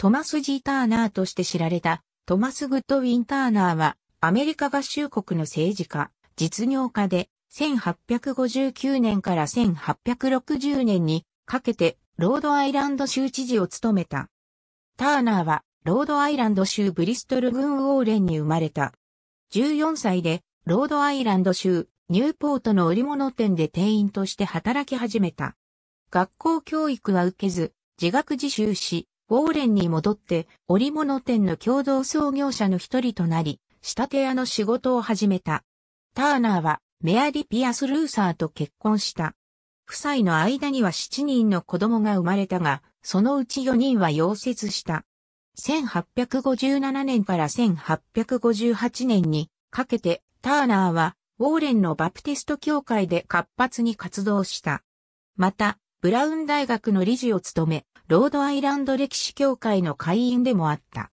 トマス・ジ・ターナーとして知られたトマス・グッドウィン・ターナーはアメリカ合衆国の政治家、実業家で1859年から1860年にかけてロードアイランド州知事を務めた。ターナーはロードアイランド州ブリストル軍ウォーレンに生まれた。14歳でロードアイランド州ニューポートの織物店で店員として働き始めた。学校教育は受けず、自学自習し、ウォーレンに戻って織物店の共同創業者の一人となり、仕立て屋の仕事を始めた。ターナーはメアリ・ピアス・ルーサーと結婚した。夫妻の間には7人の子供が生まれたが、そのうち4人は溶接した。1857年から1858年にかけてターナーはウォーレンのバプテスト教会で活発に活動した。また、ブラウン大学の理事を務め、ロードアイランド歴史協会の会員でもあった。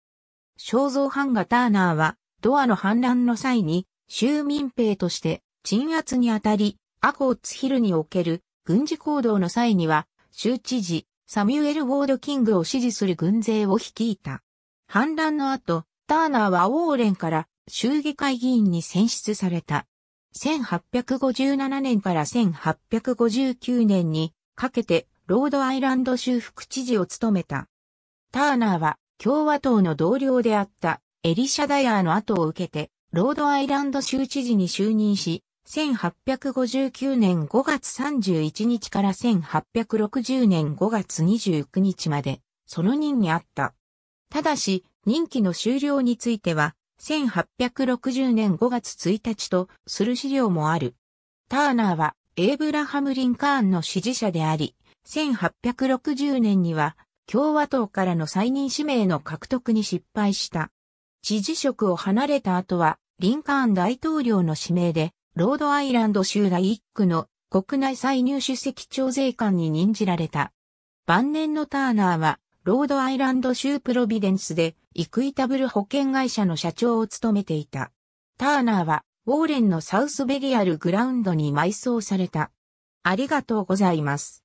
肖像版画ターナーは、ドアの反乱の際に、州民兵として鎮圧にあたり、アコーツヒルにおける軍事行動の際には、州知事、サミュエル・ウォード・キングを支持する軍勢を率いた。反乱の後、ターナーはオーレンから州議会議員に選出された。1857年から1859年にかけてロードアイランド州副知事を務めた。ターナーは共和党の同僚であったエリシャ・ダヤーの後を受けて、ロードアイランド州知事に就任し、1859年5月31日から1860年5月29日まで、その任にあった。ただし、任期の終了については、1860年5月1日とする資料もある。ターナーはエイブラハム・リンカーンの支持者であり、1860年には共和党からの再任指名の獲得に失敗した。知事職を離れた後は、リンカーン大統領の指名で、ロードアイランド州第1区の国内歳入主席調税官に任じられた。晩年のターナーは、ロードアイランド州プロビデンスで、イクイタブル保険会社の社長を務めていた。ターナーは、ウォーレンのサウスベリアルグラウンドに埋葬された。ありがとうございます。